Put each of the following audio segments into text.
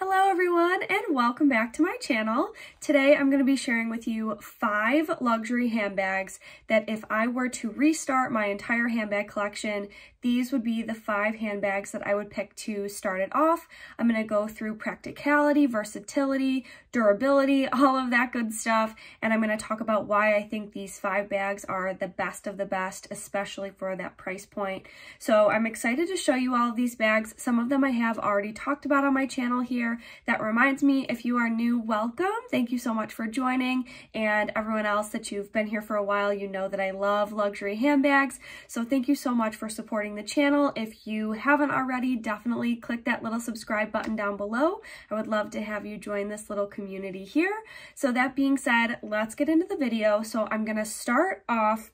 Hello everyone and welcome back to my channel. Today I'm going to be sharing with you five luxury handbags that if I were to restart my entire handbag collection, these would be the five handbags that I would pick to start it off. I'm going to go through practicality, versatility, durability, all of that good stuff. And I'm going to talk about why I think these five bags are the best of the best, especially for that price point. So I'm excited to show you all of these bags. Some of them I have already talked about on my channel here. That reminds me, if you are new, welcome. Thank you so much for joining. And everyone else that you've been here for a while, you know that I love luxury handbags. So thank you so much for supporting the channel. If you haven't already, definitely click that little subscribe button down below. I would love to have you join this little community community here. So that being said, let's get into the video. So I'm gonna start off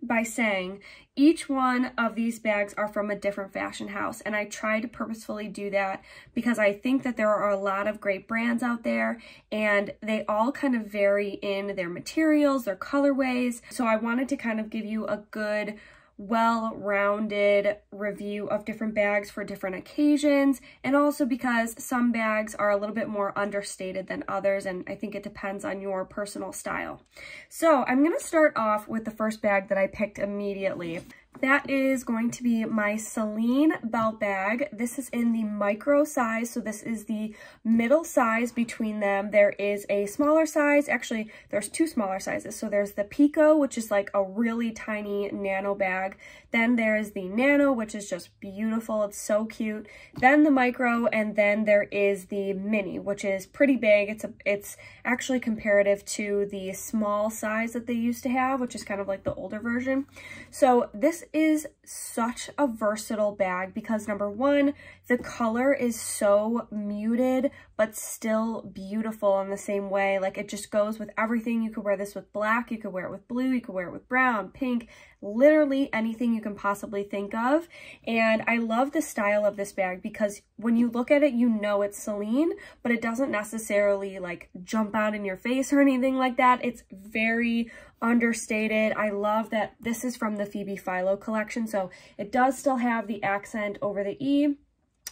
by saying each one of these bags are from a different fashion house and I try to purposefully do that because I think that there are a lot of great brands out there and they all kind of vary in their materials, their colorways. So I wanted to kind of give you a good well-rounded review of different bags for different occasions and also because some bags are a little bit more understated than others and I think it depends on your personal style. So I'm going to start off with the first bag that I picked immediately. That is going to be my Celine belt bag. This is in the micro size, so this is the middle size between them. There is a smaller size, actually there's two smaller sizes. So there's the Pico, which is like a really tiny nano bag. Then there is the Nano, which is just beautiful, it's so cute. Then the Micro, and then there is the Mini, which is pretty big. It's, a, it's actually comparative to the small size that they used to have, which is kind of like the older version. So this is such a versatile bag because number one, the color is so muted, but still beautiful in the same way. Like it just goes with everything. You could wear this with black, you could wear it with blue, you could wear it with brown, pink, literally anything you can possibly think of. And I love the style of this bag because when you look at it, you know it's Celine, but it doesn't necessarily like jump out in your face or anything like that. It's very understated. I love that this is from the Phoebe Philo collection. So it does still have the accent over the E.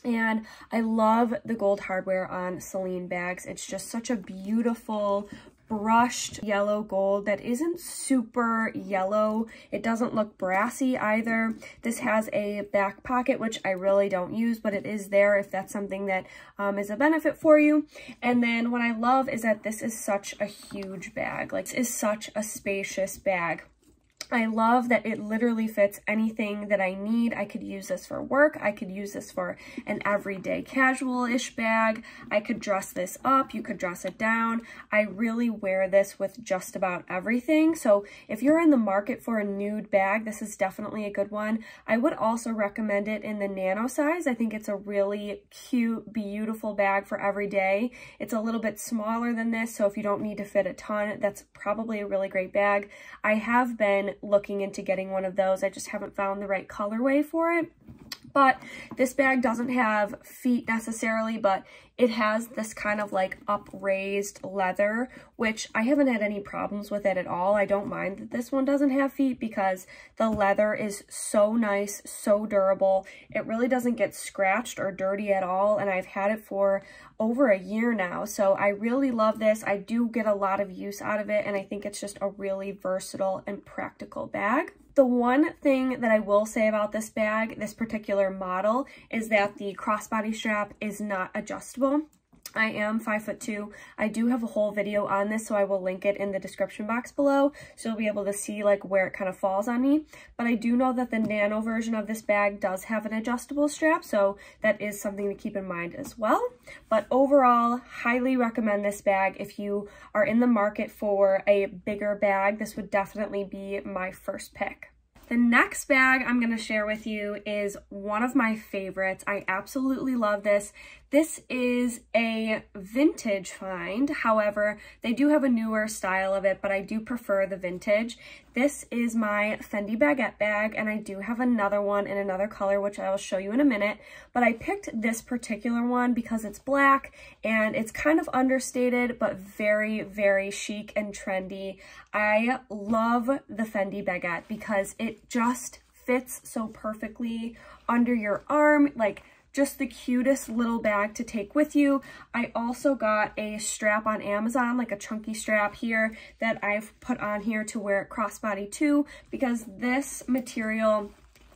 And I love the gold hardware on Celine bags. It's just such a beautiful brushed yellow gold that isn't super yellow. It doesn't look brassy either. This has a back pocket, which I really don't use, but it is there if that's something that um, is a benefit for you. And then what I love is that this is such a huge bag. Like, this is such a spacious bag. I love that it literally fits anything that I need. I could use this for work. I could use this for an everyday casual-ish bag. I could dress this up. You could dress it down. I really wear this with just about everything. So if you're in the market for a nude bag, this is definitely a good one. I would also recommend it in the nano size. I think it's a really cute, beautiful bag for every day. It's a little bit smaller than this, so if you don't need to fit a ton, that's probably a really great bag. I have been looking into getting one of those. I just haven't found the right colorway for it. But this bag doesn't have feet necessarily, but it has this kind of like upraised leather, which I haven't had any problems with it at all. I don't mind that this one doesn't have feet because the leather is so nice, so durable. It really doesn't get scratched or dirty at all. And I've had it for over a year now. So I really love this. I do get a lot of use out of it. And I think it's just a really versatile and practical bag. The one thing that I will say about this bag, this particular model, is that the crossbody strap is not adjustable. I am five foot two. I do have a whole video on this, so I will link it in the description box below, so you'll be able to see like where it kind of falls on me. But I do know that the nano version of this bag does have an adjustable strap, so that is something to keep in mind as well. But overall, highly recommend this bag. If you are in the market for a bigger bag, this would definitely be my first pick. The next bag I'm going to share with you is one of my favorites. I absolutely love this. This is a vintage find. However, they do have a newer style of it, but I do prefer the vintage. This is my Fendi baguette bag, and I do have another one in another color, which I will show you in a minute. But I picked this particular one because it's black, and it's kind of understated, but very, very chic and trendy. I love the Fendi baguette because it just fits so perfectly under your arm. Like, just the cutest little bag to take with you. I also got a strap on Amazon, like a chunky strap here that I've put on here to wear crossbody too because this material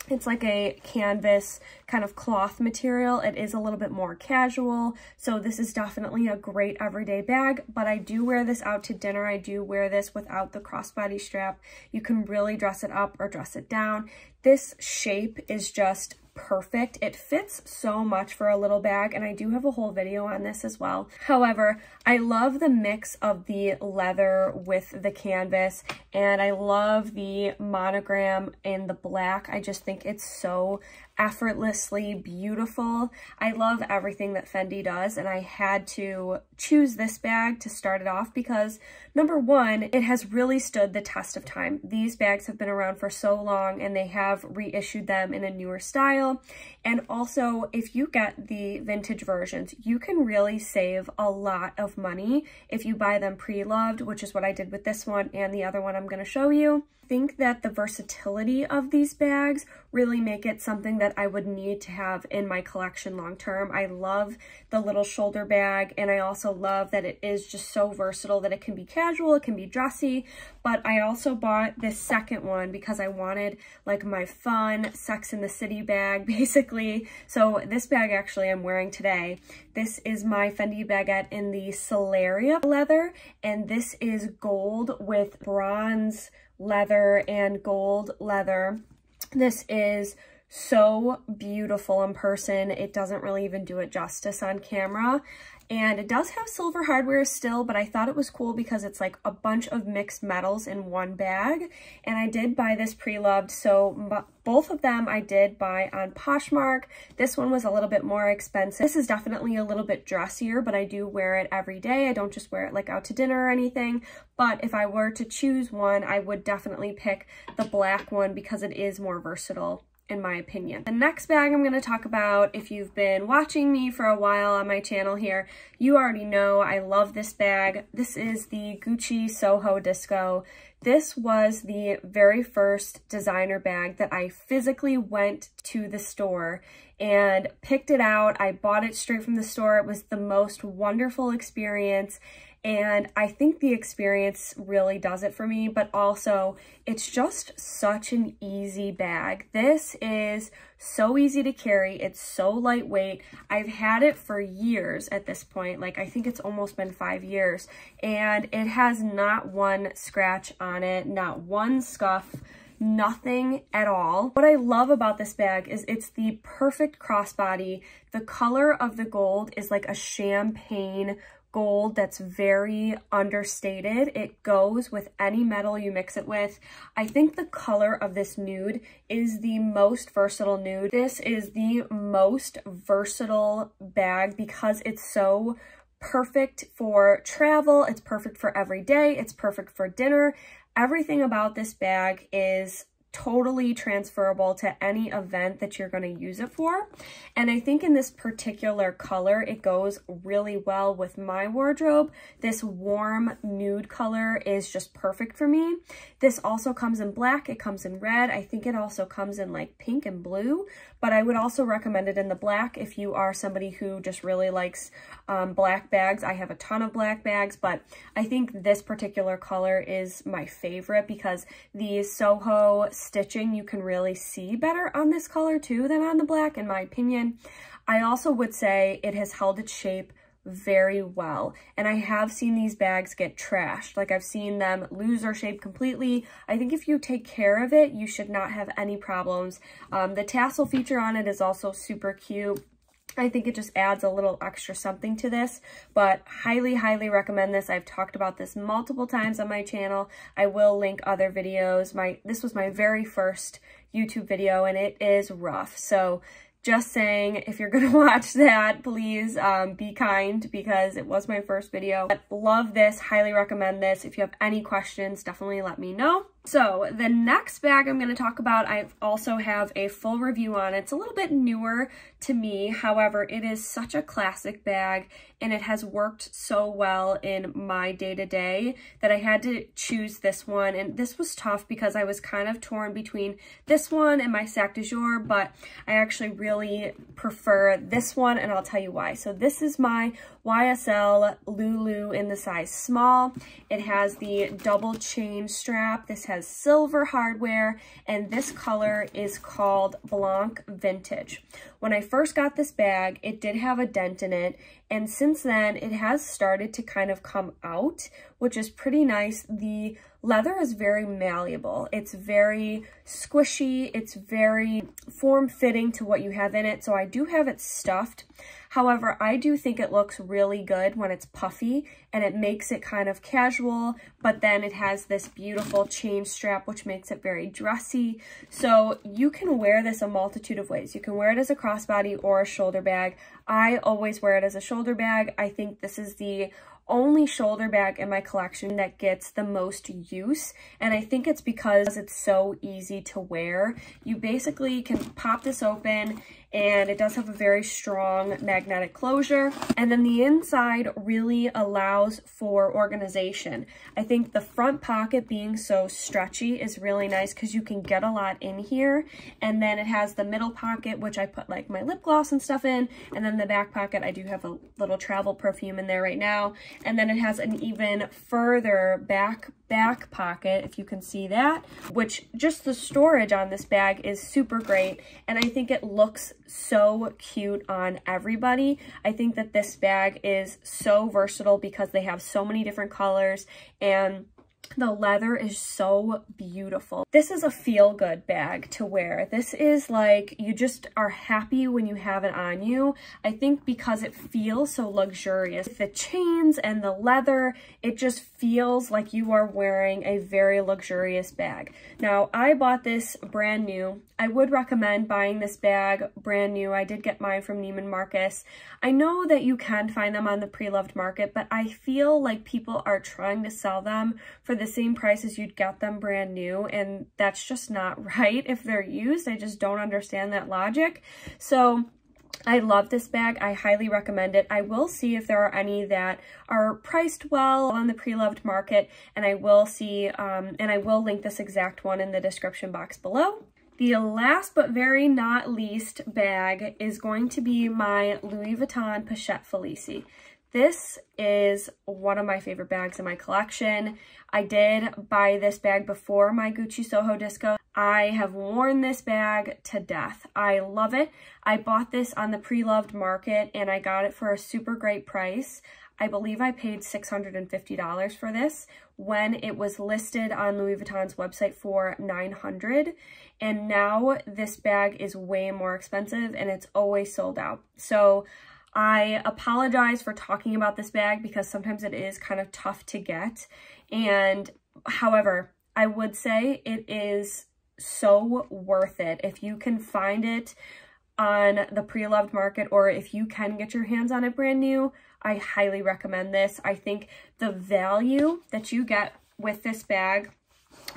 it's like a canvas kind of cloth material. It is a little bit more casual, so this is definitely a great everyday bag, but I do wear this out to dinner. I do wear this without the crossbody strap. You can really dress it up or dress it down. This shape is just perfect. It fits so much for a little bag, and I do have a whole video on this as well. However, I love the mix of the leather with the canvas, and I love the monogram in the black. I just think it's so effortlessly beautiful. I love everything that Fendi does and I had to choose this bag to start it off because number one, it has really stood the test of time. These bags have been around for so long and they have reissued them in a newer style. And also if you get the vintage versions, you can really save a lot of money if you buy them pre-loved, which is what I did with this one and the other one I'm going to show you. I think that the versatility of these bags really make it something that I would need to have in my collection long term. I love the little shoulder bag and I also love that it is just so versatile that it can be casual, it can be dressy, but I also bought this second one because I wanted like my fun Sex in the City bag basically. So this bag actually I'm wearing today. This is my Fendi baguette in the Solaria leather and this is gold with bronze leather and gold leather this is so beautiful in person. It doesn't really even do it justice on camera. And it does have silver hardware still, but I thought it was cool because it's like a bunch of mixed metals in one bag. And I did buy this pre-loved, so both of them I did buy on Poshmark. This one was a little bit more expensive. This is definitely a little bit dressier, but I do wear it every day. I don't just wear it like out to dinner or anything. But if I were to choose one, I would definitely pick the black one because it is more versatile in my opinion. The next bag I'm going to talk about, if you've been watching me for a while on my channel here, you already know I love this bag. This is the Gucci Soho Disco. This was the very first designer bag that I physically went to the store and picked it out. I bought it straight from the store. It was the most wonderful experience and I think the experience really does it for me, but also it's just such an easy bag. This is so easy to carry. It's so lightweight. I've had it for years at this point. Like I think it's almost been five years and it has not one scratch on it, not one scuff nothing at all. What I love about this bag is it's the perfect crossbody. The color of the gold is like a champagne gold that's very understated. It goes with any metal you mix it with. I think the color of this nude is the most versatile nude. This is the most versatile bag because it's so perfect for travel. It's perfect for every day. It's perfect for dinner. Everything about this bag is totally transferable to any event that you're going to use it for. And I think in this particular color, it goes really well with my wardrobe. This warm nude color is just perfect for me. This also comes in black. It comes in red. I think it also comes in like pink and blue, but I would also recommend it in the black if you are somebody who just really likes um, black bags. I have a ton of black bags, but I think this particular color is my favorite because the Soho stitching you can really see better on this color too than on the black, in my opinion. I also would say it has held its shape very well. And I have seen these bags get trashed. Like I've seen them lose their shape completely. I think if you take care of it, you should not have any problems. Um, the tassel feature on it is also super cute. I think it just adds a little extra something to this, but highly, highly recommend this. I've talked about this multiple times on my channel. I will link other videos. My This was my very first YouTube video and it is rough. So just saying, if you're gonna watch that, please um, be kind because it was my first video. But love this, highly recommend this. If you have any questions, definitely let me know. So the next bag I'm going to talk about, I also have a full review on. It's a little bit newer to me. However, it is such a classic bag and it has worked so well in my day-to-day that I had to choose this one. And this was tough because I was kind of torn between this one and my Sac de Jour, but I actually really prefer this one and I'll tell you why. So this is my YSL Lulu in the size small. It has the double chain strap. This has silver hardware, and this color is called Blanc Vintage. When I first got this bag, it did have a dent in it, and since then, it has started to kind of come out, which is pretty nice. The leather is very malleable. It's very squishy. It's very form-fitting to what you have in it, so I do have it stuffed. However, I do think it looks really good when it's puffy and it makes it kind of casual, but then it has this beautiful chain strap, which makes it very dressy. So you can wear this a multitude of ways. You can wear it as a crossbody or a shoulder bag. I always wear it as a shoulder bag. I think this is the only shoulder bag in my collection that gets the most use and I think it's because it's so easy to wear. You basically can pop this open and it does have a very strong magnetic closure. And then the inside really allows for organization. I think the front pocket being so stretchy is really nice because you can get a lot in here. And then it has the middle pocket, which I put like my lip gloss and stuff in. And then the back pocket, I do have a little travel perfume in there right now. And then it has an even further back back pocket, if you can see that, which just the storage on this bag is super great. And I think it looks so cute on everybody. I think that this bag is so versatile because they have so many different colors and the leather is so beautiful. This is a feel-good bag to wear. This is like you just are happy when you have it on you. I think because it feels so luxurious. The chains and the leather, it just feels like you are wearing a very luxurious bag. Now, I bought this brand new. I would recommend buying this bag brand new. I did get mine from Neiman Marcus. I know that you can find them on the pre-loved market, but I feel like people are trying to sell them for for the same price as you'd get them brand new. And that's just not right if they're used. I just don't understand that logic. So I love this bag. I highly recommend it. I will see if there are any that are priced well on the pre-loved market and I will see um, and I will link this exact one in the description box below. The last but very not least bag is going to be my Louis Vuitton Pochette Felici. This is one of my favorite bags in my collection. I did buy this bag before my Gucci Soho Disco. I have worn this bag to death. I love it. I bought this on the pre-loved market and I got it for a super great price. I believe I paid $650 for this when it was listed on Louis Vuitton's website for 900 and now this bag is way more expensive and it's always sold out. So I apologize for talking about this bag because sometimes it is kind of tough to get. And however, I would say it is so worth it. If you can find it on the pre-loved market or if you can get your hands on it brand new, I highly recommend this. I think the value that you get with this bag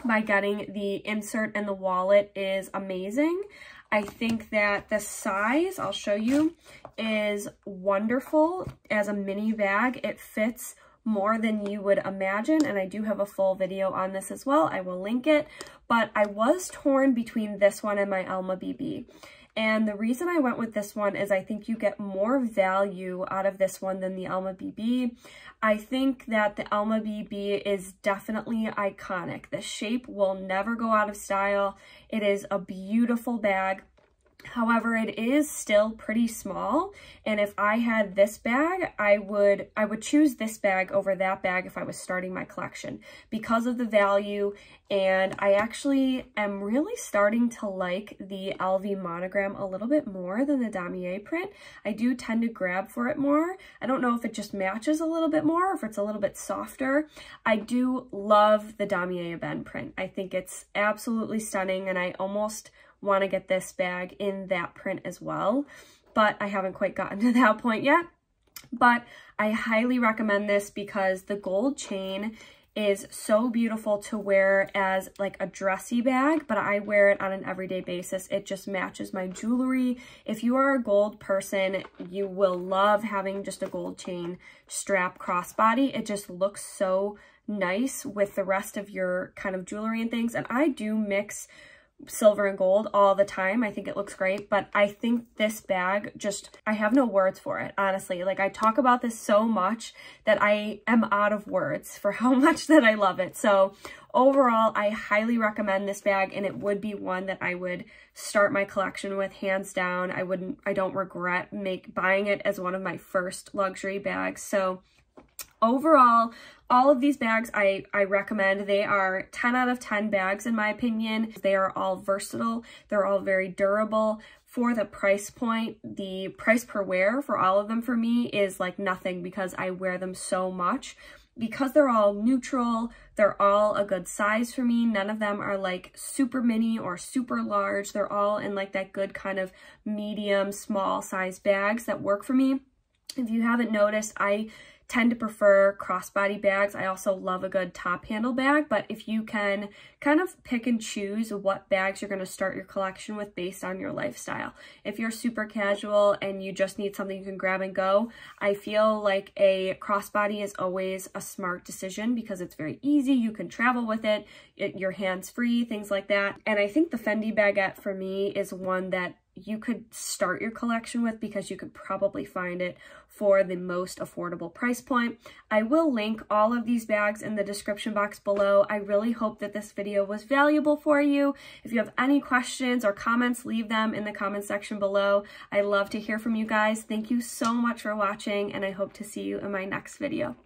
by getting the insert and the wallet is amazing. I think that the size, I'll show you, is wonderful. As a mini bag, it fits more than you would imagine. And I do have a full video on this as well. I will link it. But I was torn between this one and my Elma BB. And the reason I went with this one is I think you get more value out of this one than the Alma BB. I think that the Alma BB is definitely iconic. The shape will never go out of style. It is a beautiful bag. However, it is still pretty small. And if I had this bag, I would, I would choose this bag over that bag if I was starting my collection because of the value. And I actually am really starting to like the LV monogram a little bit more than the Damier print. I do tend to grab for it more. I don't know if it just matches a little bit more, if it's a little bit softer. I do love the Damier Ben print. I think it's absolutely stunning and I almost want to get this bag in that print as well, but I haven't quite gotten to that point yet. But I highly recommend this because the gold chain is so beautiful to wear as like a dressy bag, but I wear it on an everyday basis. It just matches my jewelry. If you are a gold person, you will love having just a gold chain strap crossbody. It just looks so nice with the rest of your kind of jewelry and things. And I do mix silver and gold all the time. I think it looks great, but I think this bag just, I have no words for it, honestly. Like I talk about this so much that I am out of words for how much that I love it. So overall, I highly recommend this bag and it would be one that I would start my collection with hands down. I wouldn't, I don't regret make buying it as one of my first luxury bags. So Overall, all of these bags I, I recommend. They are 10 out of 10 bags in my opinion. They are all versatile. They're all very durable. For the price point, the price per wear for all of them for me is like nothing because I wear them so much. Because they're all neutral, they're all a good size for me. None of them are like super mini or super large. They're all in like that good kind of medium, small size bags that work for me. If you haven't noticed, I tend to prefer crossbody bags. I also love a good top handle bag, but if you can kind of pick and choose what bags you're going to start your collection with based on your lifestyle. If you're super casual and you just need something you can grab and go, I feel like a crossbody is always a smart decision because it's very easy. You can travel with it, it your hands free, things like that. And I think the Fendi baguette for me is one that you could start your collection with because you could probably find it for the most affordable price point. I will link all of these bags in the description box below. I really hope that this video was valuable for you. If you have any questions or comments, leave them in the comment section below. I love to hear from you guys. Thank you so much for watching and I hope to see you in my next video.